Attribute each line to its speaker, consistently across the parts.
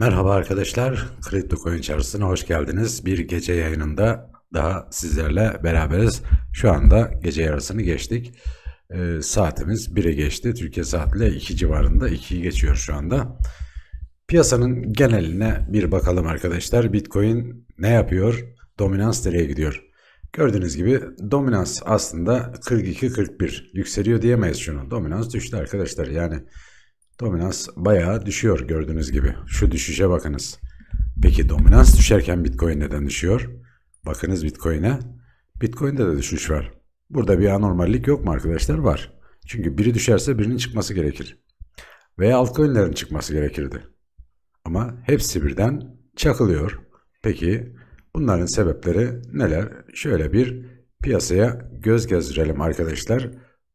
Speaker 1: Merhaba arkadaşlar, CryptoCoin çarşısına hoş geldiniz. Bir gece yayınında daha sizlerle beraberiz. Şu anda gece yarısını geçtik. E, saatimiz 1'e geçti. Türkiye saatiyle 2 civarında, 2'yi geçiyor şu anda. Piyasanın geneline bir bakalım arkadaşlar. Bitcoin ne yapıyor? Dominans nereye gidiyor? Gördüğünüz gibi dominans aslında 42-41 yükseliyor diyemeyiz şunu. Dominans düştü arkadaşlar. Yani Dominans bayağı düşüyor gördüğünüz gibi. Şu düşüşe bakınız. Peki dominans düşerken Bitcoin neden düşüyor? Bakınız Bitcoin'e. Bitcoin'de de düşüş var. Burada bir anormallik yok mu arkadaşlar? Var. Çünkü biri düşerse birinin çıkması gerekir. Veya altcoin'lerin çıkması gerekirdi. Ama hepsi birden çakılıyor. Peki bunların sebepleri neler? Şöyle bir piyasaya göz gezdirelim arkadaşlar.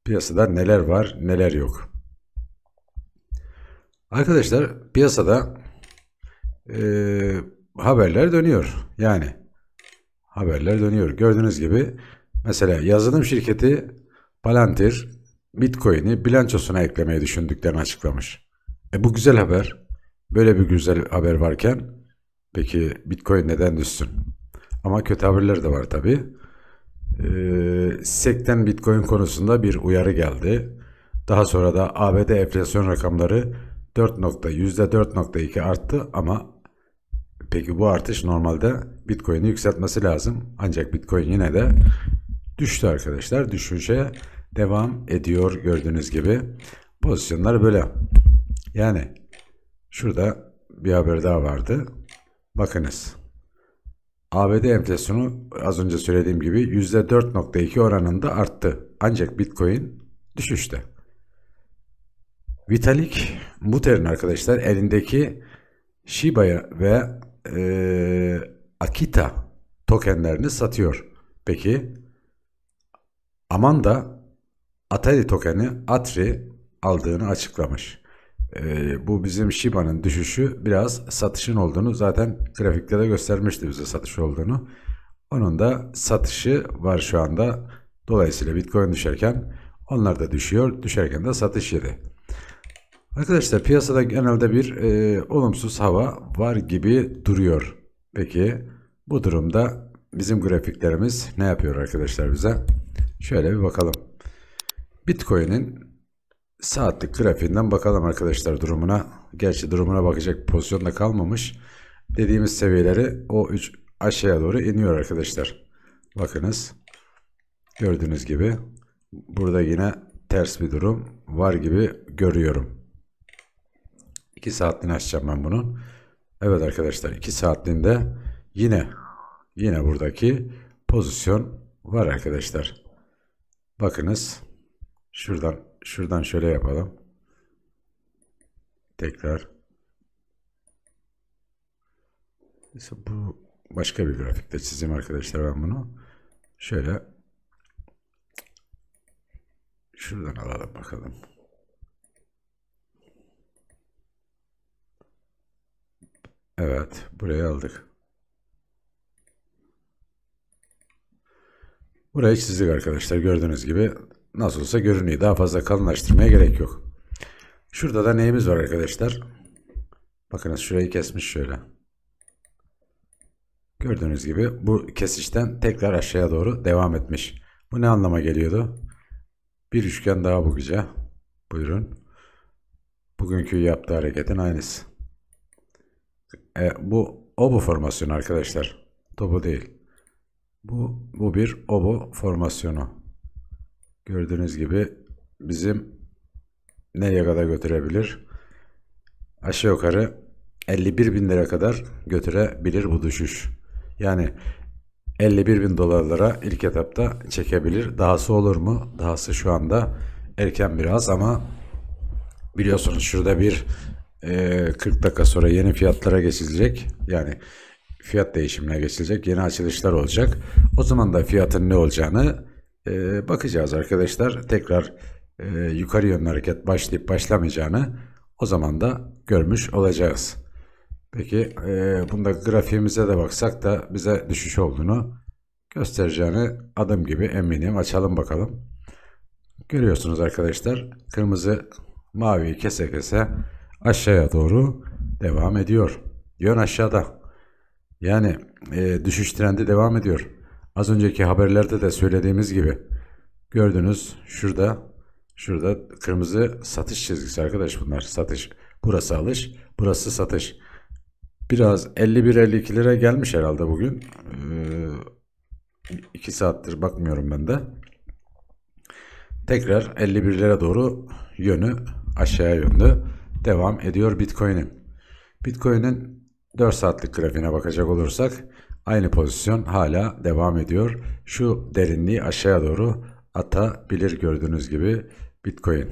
Speaker 1: Piyasada neler var neler yok. Arkadaşlar piyasada e, haberler dönüyor. Yani haberler dönüyor. Gördüğünüz gibi mesela yazılım şirketi Palantir Bitcoin'i bilançosuna eklemeyi düşündüklerini açıklamış. E bu güzel haber. Böyle bir güzel haber varken peki Bitcoin neden düşsün? Ama kötü haberler de var tabi. E, SEC'ten Bitcoin konusunda bir uyarı geldi. Daha sonra da ABD enflasyon rakamları 4 nokta, %4.2 arttı ama peki bu artış normalde Bitcoin'i yükseltmesi lazım. Ancak Bitcoin yine de düştü arkadaşlar. Düşüşe devam ediyor gördüğünüz gibi. Pozisyonlar böyle. Yani şurada bir haber daha vardı. Bakınız. ABD enflasyonu az önce söylediğim gibi %4.2 oranında arttı. Ancak Bitcoin düşüşte. Vitalik Buterin arkadaşlar elindeki Shiba'ya ve e, Akita tokenlerini satıyor. Peki Amanda Atari tokeni Atri aldığını açıklamış. E, bu bizim Shiba'nın düşüşü biraz satışın olduğunu zaten grafikte de göstermişti bize satış olduğunu. Onun da satışı var şu anda. Dolayısıyla Bitcoin düşerken onlar da düşüyor. Düşerken de satış yedi. Arkadaşlar piyasada genelde bir e, olumsuz hava var gibi duruyor. Peki bu durumda bizim grafiklerimiz ne yapıyor arkadaşlar bize? Şöyle bir bakalım. Bitcoin'in saatlik grafiğinden bakalım arkadaşlar durumuna. Gerçi durumuna bakacak bir pozisyonda kalmamış. Dediğimiz seviyeleri o 3 aşağıya doğru iniyor arkadaşlar. Bakınız. Gördüğünüz gibi burada yine ters bir durum var gibi görüyorum. 2 saatliğini açacağım ben bunun. Evet arkadaşlar 2 saatliğinde yine yine buradaki pozisyon var arkadaşlar. Bakınız şuradan şuradan şöyle yapalım. Tekrar. Mesela bu başka bir grafikte çizeyim arkadaşlar ben bunu. Şöyle şuradan alalım bakalım. Evet, burayı aldık. Burayı çizdik arkadaşlar. Gördüğünüz gibi nasıl olsa görünüyor. Daha fazla kalınlaştırmaya gerek yok. Şurada da neyimiz var arkadaşlar? Bakınız şurayı kesmiş şöyle. Gördüğünüz gibi bu kesişten tekrar aşağıya doğru devam etmiş. Bu ne anlama geliyordu? Bir üçgen daha bu güce. Buyurun. Bugünkü yaptığı hareketin aynısı. E, bu obo formasyonu arkadaşlar. Topu değil. Bu, bu bir obo formasyonu. Gördüğünüz gibi bizim nereye kadar götürebilir? Aşağı yukarı 51 bin lira kadar götürebilir bu düşüş. Yani 51 bin dolarlara ilk etapta çekebilir. Dahası olur mu? Dahası şu anda erken biraz ama biliyorsunuz şurada bir 40 ee, dakika sonra yeni fiyatlara geçilecek. Yani fiyat değişimine geçilecek. Yeni açılışlar olacak. O zaman da fiyatın ne olacağını e, bakacağız arkadaşlar. Tekrar e, yukarı yönlü hareket başlayıp başlamayacağını o zaman da görmüş olacağız. Peki e, bunda grafiğimize de baksak da bize düşüş olduğunu göstereceğini adım gibi eminim. Açalım bakalım. Görüyorsunuz arkadaşlar kırmızı mavi kese kese aşağıya doğru devam ediyor. Yön aşağıda. Yani e, düşüş trendi devam ediyor. Az önceki haberlerde de söylediğimiz gibi gördünüz şurada şurada kırmızı satış çizgisi arkadaş bunlar satış. Burası alış, burası satış. Biraz 51-52 lira gelmiş herhalde bugün. 2 ee, saattir bakmıyorum ben de. Tekrar 51 lira doğru yönü aşağıya yönlü devam ediyor Bitcoin'in. Bitcoin'in 4 saatlik grafiğine bakacak olursak aynı pozisyon hala devam ediyor. Şu derinliği aşağıya doğru atabilir gördüğünüz gibi Bitcoin.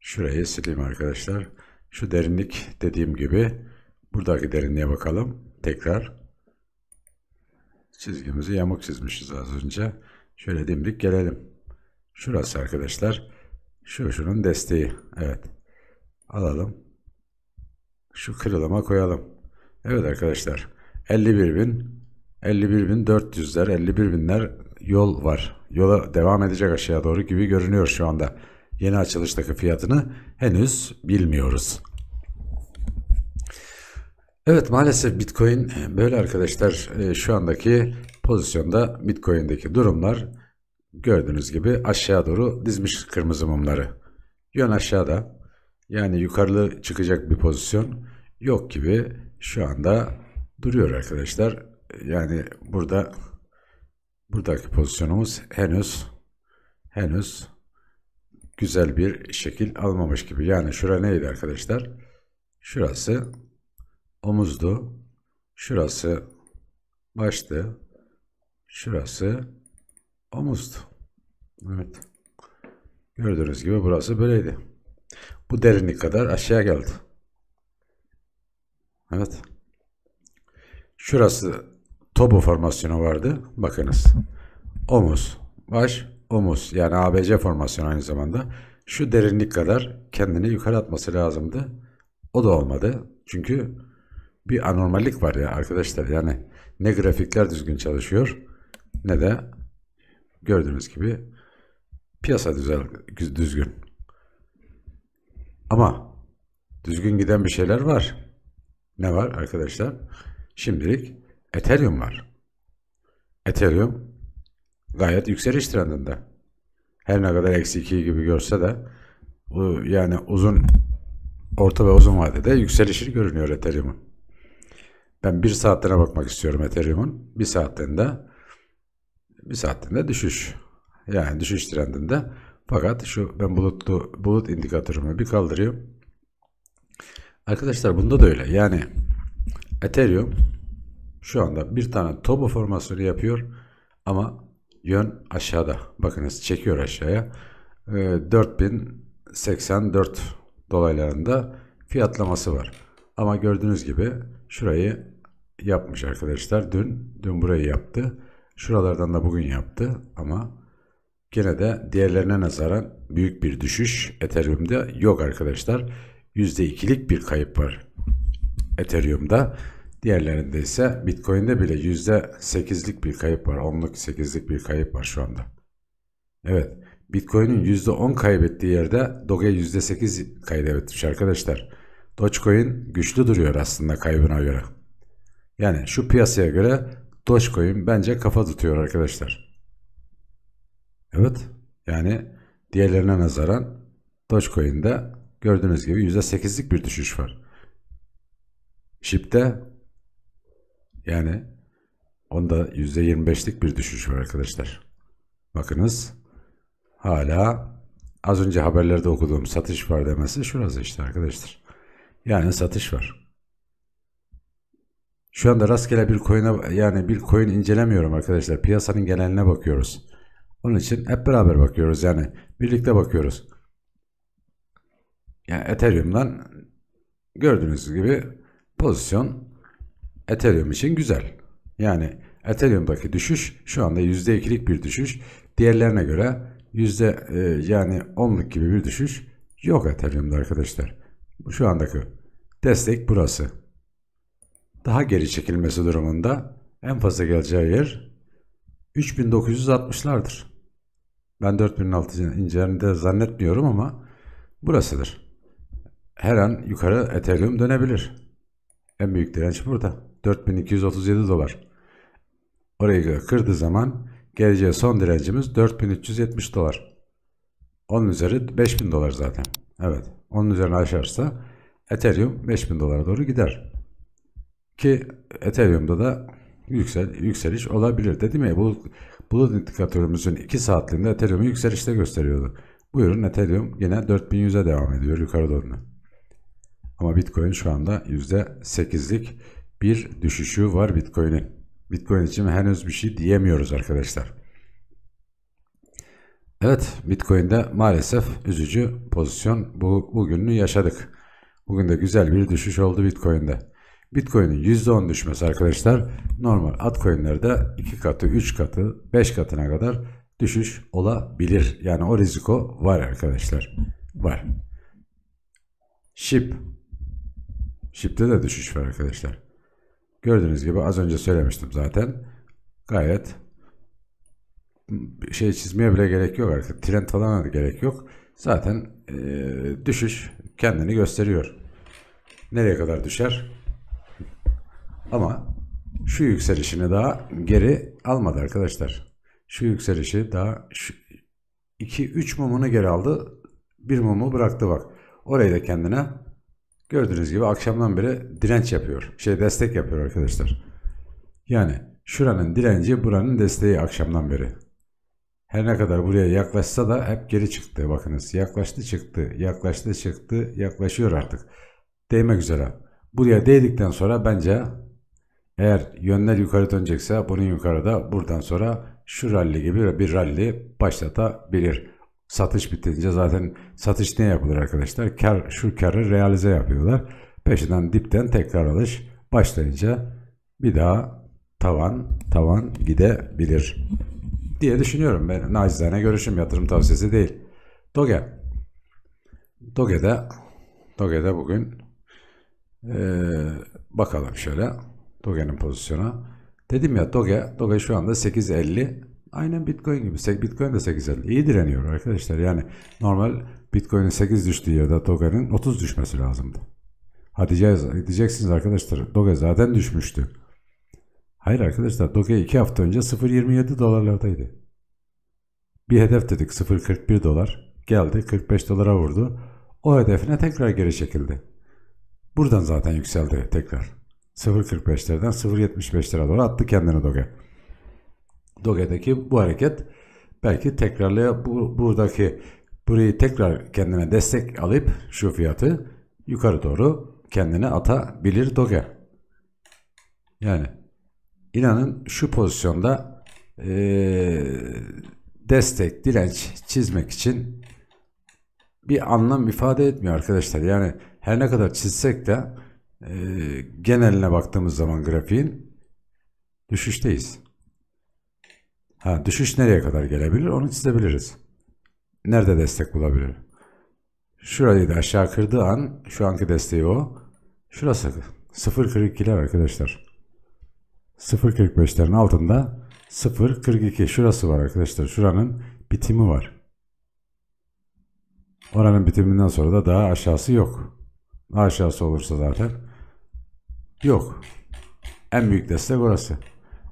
Speaker 1: Şurayı sileyim arkadaşlar. Şu derinlik dediğim gibi buradaki derinliğe bakalım. Tekrar çizgimizi yamuk çizmişiz az önce. Şöyle dimdik gelelim. Şurası arkadaşlar. Şu şunun desteği. Evet. Alalım. Şu kırılıma koyalım. Evet arkadaşlar. 51 bin 51 bin 400'ler 51 binler yol var. Yola devam edecek aşağıya doğru gibi görünüyor şu anda. Yeni açılıştaki fiyatını henüz bilmiyoruz. Evet maalesef Bitcoin e, böyle arkadaşlar e, şu andaki pozisyonda Bitcoin'deki durumlar gördüğünüz gibi aşağı doğru dizmiş kırmızı mumları. Yön aşağıda yani yukarılı çıkacak bir pozisyon yok gibi şu anda duruyor arkadaşlar. Yani burada buradaki pozisyonumuz henüz henüz güzel bir şekil almamış gibi. Yani şura neydi arkadaşlar? Şurası omuzdu. Şurası baştı. Şurası omuzdu. Evet. Gördüğünüz gibi burası böyleydi bu derinlik kadar aşağı geldi. Evet. Şurası topu formasyonu vardı. Bakınız. Omuz, baş, omuz. Yani ABC formasyonu aynı zamanda. Şu derinlik kadar kendini yukarı atması lazımdı. O da olmadı. Çünkü bir anormallik var ya arkadaşlar. Yani ne grafikler düzgün çalışıyor ne de gördüğünüz gibi piyasa düzgün. Ama düzgün giden bir şeyler var. Ne var arkadaşlar? Şimdilik Ethereum var. Ethereum gayet yükseliş trendinde. Her ne kadar eksi 2 gibi görse de bu yani uzun orta ve uzun vadede yükselişi görünüyor Ethereum'un. Ben bir saatlerine bakmak istiyorum Ethereum'un. Bir saatlerinde bir saatlerinde düşüş. Yani düşüş trendinde fakat şu ben bulutlu bulut indikatörümü bir kaldırıyorum. Arkadaşlar bunda da öyle. Yani Ethereum şu anda bir tane topo formasyonu yapıyor ama yön aşağıda. Bakınız çekiyor aşağıya. E, ee, 4084 dolaylarında fiyatlaması var. Ama gördüğünüz gibi şurayı yapmış arkadaşlar. Dün dün burayı yaptı. Şuralardan da bugün yaptı ama Gene de diğerlerine nazaran büyük bir düşüş Ethereum'da yok arkadaşlar. %2'lik bir kayıp var Ethereum'da. Diğerlerinde ise Bitcoin'de bile %8'lik bir kayıp var. 10'luk 8'lik bir kayıp var şu anda. Evet. Bitcoin'in %10 kaybettiği yerde Doge %8 kaybetmiş arkadaşlar. Dogecoin güçlü duruyor aslında kaybına göre. Yani şu piyasaya göre Dogecoin bence kafa tutuyor arkadaşlar. Evet. Yani diğerlerine nazaran Dogecoin'de gördüğünüz gibi %8'lik bir düşüş var. Ship'te yani onda %25'lik bir düşüş var arkadaşlar. Bakınız hala az önce haberlerde okuduğum satış var demesi şurası işte arkadaşlar. Yani satış var. Şu anda rastgele bir coin'e yani bir coin incelemiyorum arkadaşlar. Piyasanın geneline bakıyoruz. Onun için hep beraber bakıyoruz yani birlikte bakıyoruz. Yani Ethereum'dan gördüğünüz gibi pozisyon Ethereum için güzel. Yani Ethereum'daki düşüş şu anda %2'lik bir düşüş. Diğerlerine göre yüzde e, yani onluk gibi bir düşüş yok Ethereum'da arkadaşlar. Şu andaki destek burası. Daha geri çekilmesi durumunda en fazla geleceği yer 3960'lardır. Ben 4000'in altına ineceğini de zannetmiyorum ama burasıdır. Her an yukarı Ethereum dönebilir. En büyük direnç burada. 4237 dolar. Orayı kırdığı zaman geleceğe son direncimiz 4370 dolar. Onun üzeri 5000 dolar zaten. Evet. Onun üzerine aşarsa Ethereum 5000 dolara doğru gider. Ki Ethereum'da da yüksel, yükseliş olabilir. Dedim ya bu bulut indikatörümüzün 2 saatliğinde Ethereum'u yükselişte gösteriyordu. Buyurun Ethereum yine 4100'e devam ediyor yukarı doğru. Ama Bitcoin şu anda %8'lik bir düşüşü var Bitcoin'in. Bitcoin için henüz bir şey diyemiyoruz arkadaşlar. Evet Bitcoin'de maalesef üzücü pozisyon bu bugününü yaşadık. Bugün de güzel bir düşüş oldu Bitcoin'de. Bitcoin'in %10 düşmesi arkadaşlar normal altcoin'lerde 2 katı, 3 katı, 5 katına kadar düşüş olabilir. Yani o riziko var arkadaşlar. Var. SHIP, SHIP'te de düşüş var arkadaşlar. Gördüğünüz gibi az önce söylemiştim zaten. Gayet şey çizmeye bile gerek yok artık. Trend falan da gerek yok. Zaten e, düşüş kendini gösteriyor. Nereye kadar düşer? Ama şu yükselişini daha geri almadı arkadaşlar. Şu yükselişi daha 2-3 mumunu geri aldı. Bir mumu bıraktı bak. Orayı da kendine gördüğünüz gibi akşamdan beri direnç yapıyor. Şey destek yapıyor arkadaşlar. Yani şuranın direnci buranın desteği akşamdan beri. Her ne kadar buraya yaklaşsa da hep geri çıktı. Bakınız yaklaştı çıktı, yaklaştı çıktı, yaklaşıyor artık. Değmek üzere. Buraya değdikten sonra bence eğer yönler yukarı dönecekse bunun yukarıda buradan sonra şu rally gibi bir ralli başlatabilir. Satış bitince zaten satış ne yapılır arkadaşlar? Kar, şu karı realize yapıyorlar. Peşinden dipten tekrar alış başlayınca bir daha tavan tavan gidebilir diye düşünüyorum. Ben nacizane görüşüm yatırım tavsiyesi değil. Doge. Doge'de Doge'de bugün ee, bakalım şöyle. Doge'nin pozisyonu. Dedim ya Doge, Doge şu anda 8.50. Aynen Bitcoin gibi. Bitcoin de 8.50. İyi direniyor arkadaşlar. Yani normal Bitcoin'in 8 düştüğü yerde Doge'nin 30 düşmesi lazımdı. Ha diyeceksiniz arkadaşlar Doge zaten düşmüştü. Hayır arkadaşlar Doge 2 hafta önce 0.27 dolarlardaydı. Bir hedef dedik 0.41 dolar. Geldi 45 dolara vurdu. O hedefine tekrar geri çekildi. Buradan zaten yükseldi tekrar. 0.45'lerden 0.75'lere doğru attı kendini Doge. Doge'deki bu hareket belki tekrarlaya bu, buradaki burayı tekrar kendine destek alıp şu fiyatı yukarı doğru kendine atabilir Doge. Yani inanın şu pozisyonda ee, destek, direnç çizmek için bir anlam ifade etmiyor arkadaşlar. Yani her ne kadar çizsek de ee, geneline baktığımız zaman grafiğin düşüşteyiz. Ha, düşüş nereye kadar gelebilir onu çizebiliriz. Nerede destek bulabilir? Şurayı da aşağı kırdığı an şu anki desteği o. Şurası 0.42'ler arkadaşlar. 0.45'lerin altında 0.42 şurası var arkadaşlar. Şuranın bitimi var. Oranın bitiminden sonra da daha aşağısı yok. aşağısı olursa zaten Yok. En büyük destek orası.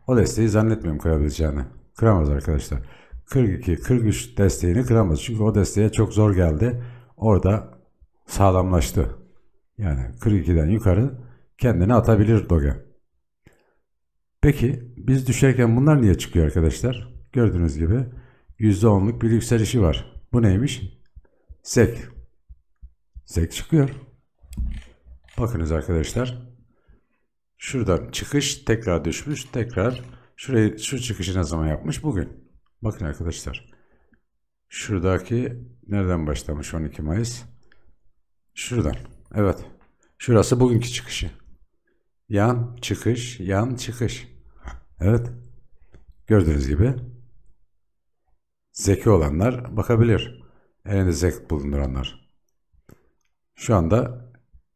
Speaker 1: O desteği zannetmiyorum kırabileceğini. Kıramaz arkadaşlar. 42, 43 desteğini kıramaz. Çünkü o desteğe çok zor geldi. Orada sağlamlaştı. Yani 42'den yukarı kendini atabilir Doge. Peki biz düşerken bunlar niye çıkıyor arkadaşlar? Gördüğünüz gibi %10'luk bir yükselişi var. Bu neymiş? Sek. Sek çıkıyor. Bakınız arkadaşlar. Şuradan çıkış tekrar düşmüş. Tekrar şurayı şu çıkışı ne zaman yapmış? Bugün. Bakın arkadaşlar. Şuradaki nereden başlamış 12 Mayıs? Şuradan. Evet. Şurası bugünkü çıkışı. Yan çıkış, yan çıkış. Evet. Gördüğünüz gibi zeki olanlar bakabilir. Elinde zek bulunduranlar. Şu anda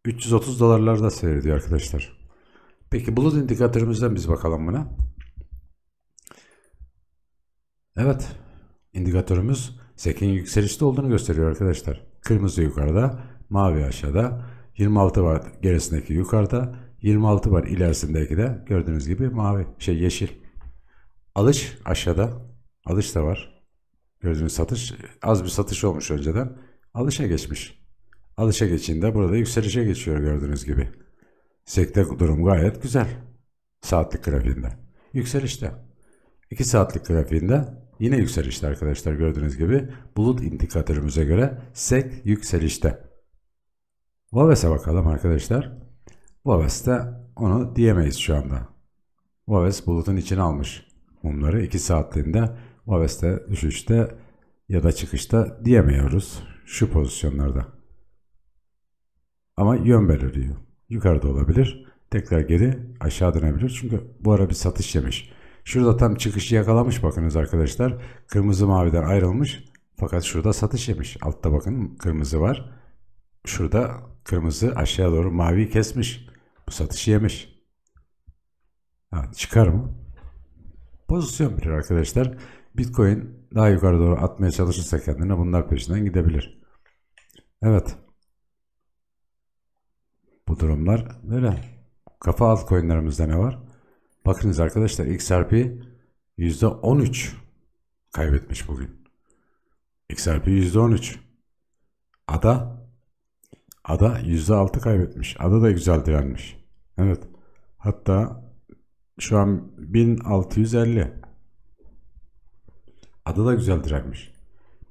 Speaker 1: 330 dolarlarda seyrediyor arkadaşlar. Peki bulut indikatörümüzden biz bakalım buna. Evet. indikatörümüz sekin yükselişte olduğunu gösteriyor arkadaşlar. Kırmızı yukarıda, mavi aşağıda, 26 var gerisindeki yukarıda, 26 var ilerisindeki de gördüğünüz gibi mavi, şey yeşil. Alış aşağıda, alış da var. Gördüğünüz satış, az bir satış olmuş önceden. Alışa geçmiş. Alışa geçince burada yükselişe geçiyor gördüğünüz gibi. Sekte durum gayet güzel. Saatlik grafiğinde. Yükselişte. 2 saatlik grafiğinde yine yükselişte arkadaşlar gördüğünüz gibi bulut indikatörümüze göre sek yükselişte. Vaves'e bakalım arkadaşlar. Waveste onu diyemeyiz şu anda. Vaves bulutun içine almış mumları 2 saatliğinde waveste düşüşte ya da çıkışta diyemiyoruz şu pozisyonlarda. Ama yön belirliyor yukarıda olabilir. Tekrar geri aşağı dönebilir. Çünkü bu ara bir satış yemiş. Şurada tam çıkışı yakalamış bakınız arkadaşlar. Kırmızı maviden ayrılmış. Fakat şurada satış yemiş. Altta bakın kırmızı var. Şurada kırmızı aşağı doğru mavi kesmiş. Bu satışı yemiş. Ha, çıkar mı? Pozisyon bilir arkadaşlar. Bitcoin daha yukarı doğru atmaya çalışırsa kendine bunlar peşinden gidebilir. Evet bu durumlar böyle. Kafa alt altcoin'lerimizde ne var? Bakınız arkadaşlar XRP %13 kaybetmiş bugün. XRP %13. Ada Ada %6 kaybetmiş. Ada da güzel direnmiş. Evet. Hatta şu an 1650. Ada da güzel direnmiş.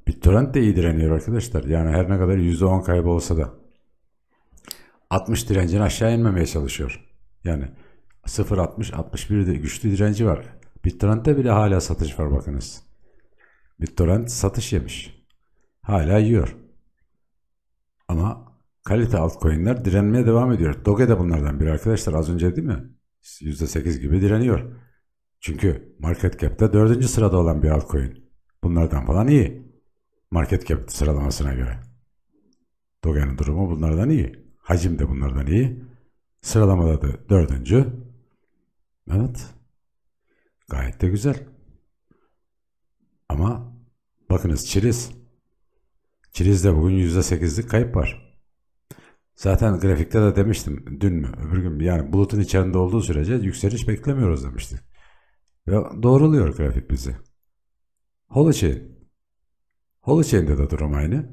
Speaker 1: BitTorrent de iyi direniyor arkadaşlar. Yani her ne kadar %10 kaybolsa da. 60 direncini aşağı inmemeye çalışıyor. Yani 0.60, 61 de güçlü direnci var. BitTorrent'te bile hala satış var bakınız. BitTorrent satış yemiş. Hala yiyor. Ama kalite altcoin'ler direnmeye devam ediyor. Doge de bunlardan biri arkadaşlar az önce değil mi? %8 gibi direniyor. Çünkü market cap'te 4. sırada olan bir altcoin. Bunlardan falan iyi. Market cap sıralamasına göre. Doge'nin durumu bunlardan iyi. Hacim de bunlardan iyi. Sıralamada da dördüncü. Evet. Gayet de güzel. Ama bakınız çiriz. Çiriz'de bugün yüzde sekizlik kayıp var. Zaten grafikte de demiştim dün mü öbür gün mü yani bulutun içerisinde olduğu sürece yükseliş beklemiyoruz demiştik. Ve doğruluyor grafik bizi. Holochain. Holochain'de de durum aynı.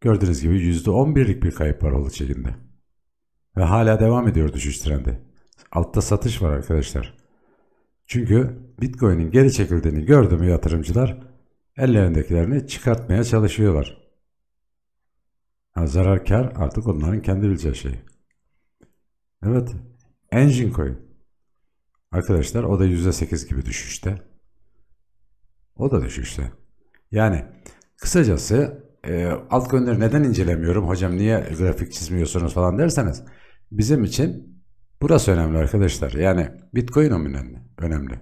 Speaker 1: Gördüğünüz gibi yüzde on birlik bir kayıp var Holochain'de. Ve hala devam ediyor düşüş trendi. Altta satış var arkadaşlar. Çünkü Bitcoin'in geri çekildiğini gördü mü yatırımcılar ellerindekilerini çıkartmaya çalışıyorlar. Ha, zarar kar artık onların kendi bileceği şey. Evet. Engine Coin. Arkadaşlar o da %8 gibi düşüşte. O da düşüşte. Yani kısacası e, altcoin'leri neden incelemiyorum hocam niye grafik çizmiyorsunuz falan derseniz Bizim için burası önemli arkadaşlar. Yani Bitcoin önemli. önemli.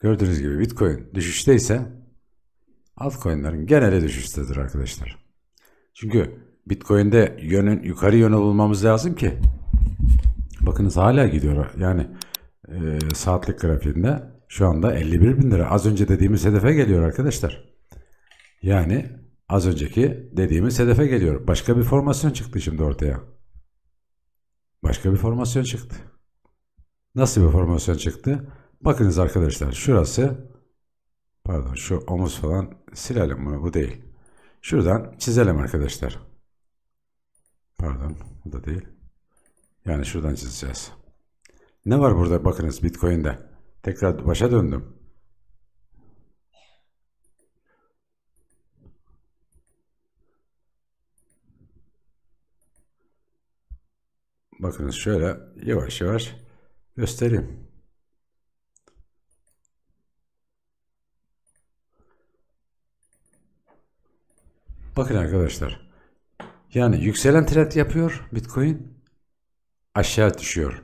Speaker 1: Gördüğünüz gibi Bitcoin düşüşte ise altcoin'lerin geneli düşüştedir arkadaşlar. Çünkü Bitcoin'de yönün yukarı yönü bulmamız lazım ki bakınız hala gidiyor. Yani e, saatlik grafiğinde şu anda 51 bin lira. Az önce dediğimiz hedefe geliyor arkadaşlar. Yani az önceki dediğimiz hedefe geliyor. Başka bir formasyon çıktı şimdi ortaya. Başka bir formasyon çıktı. Nasıl bir formasyon çıktı? Bakınız arkadaşlar şurası pardon şu omuz falan silelim bunu bu değil. Şuradan çizelim arkadaşlar. Pardon bu da değil. Yani şuradan çizeceğiz. Ne var burada bakınız Bitcoin'de? Tekrar başa döndüm. Bakınız şöyle yavaş yavaş göstereyim. Bakın arkadaşlar. Yani yükselen trend yapıyor Bitcoin. Aşağı düşüyor.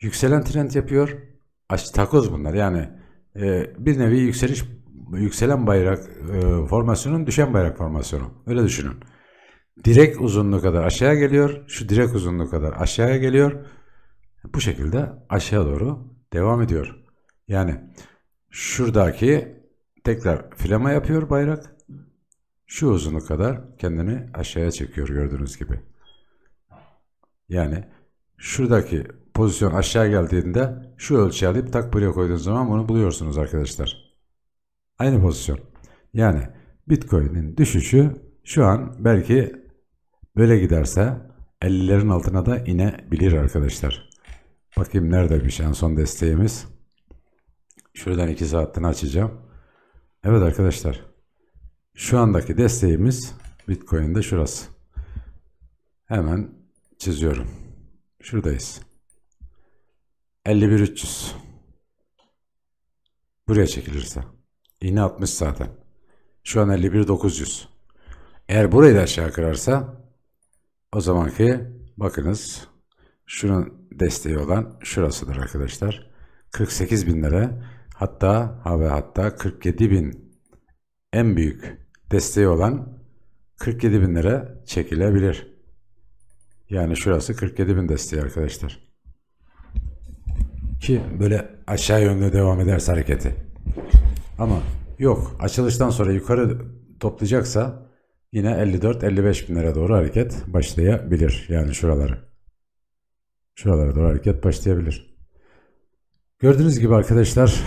Speaker 1: Yükselen trend yapıyor. Aş takoz bunlar yani. E, bir nevi yükseliş yükselen bayrak e, formasyonun düşen bayrak formasyonu. Öyle düşünün direk uzunluğu kadar aşağıya geliyor. Şu direk uzunluğu kadar aşağıya geliyor. Bu şekilde aşağı doğru devam ediyor. Yani şuradaki tekrar filama yapıyor bayrak. Şu uzunluk kadar kendini aşağıya çekiyor gördüğünüz gibi. Yani şuradaki pozisyon aşağı geldiğinde şu ölçüyü alıp tak buraya koyduğunuz zaman bunu buluyorsunuz arkadaşlar. Aynı pozisyon. Yani Bitcoin'in düşüşü şu an belki Böyle giderse 50'lerin altına da inebilir arkadaşlar. Bakayım nerede bir en son desteğimiz. Şuradan 2 saatini açacağım. Evet arkadaşlar. Şu andaki desteğimiz Bitcoin'de şurası. Hemen çiziyorum. Şuradayız. 51300. Buraya çekilirse. İğne 60 zaten. Şu an 51900. Eğer burayı da aşağı kırarsa o zamanki bakınız şunun desteği olan şurasıdır arkadaşlar. 48 bin lira hatta ha ve hatta 47 bin en büyük desteği olan 47 bin lira çekilebilir. Yani şurası 47 bin desteği arkadaşlar. Ki böyle aşağı yönde devam ederse hareketi. Ama yok açılıştan sonra yukarı toplayacaksa Yine 54-55 bin lira doğru hareket başlayabilir. Yani şuraları. Şuralara doğru hareket başlayabilir. Gördüğünüz gibi arkadaşlar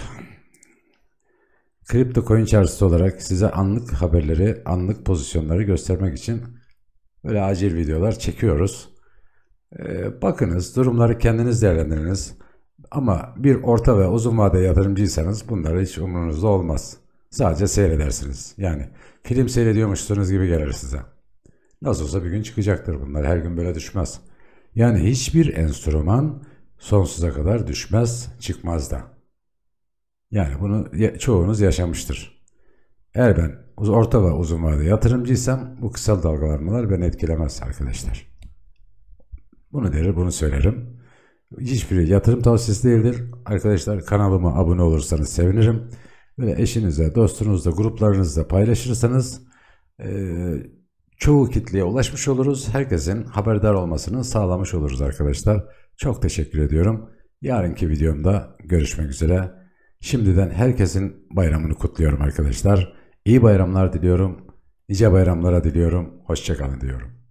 Speaker 1: kripto coin çarşısı olarak size anlık haberleri, anlık pozisyonları göstermek için böyle acil videolar çekiyoruz. Ee, bakınız, durumları kendiniz değerlendiriniz. Ama bir orta ve uzun vade yatırımcıysanız bunlar hiç umurunuzda olmaz. Sadece seyredersiniz. Yani film seyrediyormuşsunuz gibi gelir size. Nasıl olsa bir gün çıkacaktır bunlar. Her gün böyle düşmez. Yani hiçbir enstrüman sonsuza kadar düşmez, çıkmaz da. Yani bunu çoğunuz yaşamıştır. Eğer ben orta ve uzun vadede yatırımcıysam bu kısal dalgalanmalar beni etkilemez arkadaşlar. Bunu derim, bunu söylerim. Hiçbir yatırım tavsiyesi değildir. Arkadaşlar kanalıma abone olursanız sevinirim böyle eşinize, dostunuzla, gruplarınızla paylaşırsanız e, çoğu kitleye ulaşmış oluruz. Herkesin haberdar olmasını sağlamış oluruz arkadaşlar. Çok teşekkür ediyorum. Yarınki videomda görüşmek üzere. Şimdiden herkesin bayramını kutluyorum arkadaşlar. İyi bayramlar diliyorum. Nice bayramlara diliyorum. Hoşçakalın diyorum.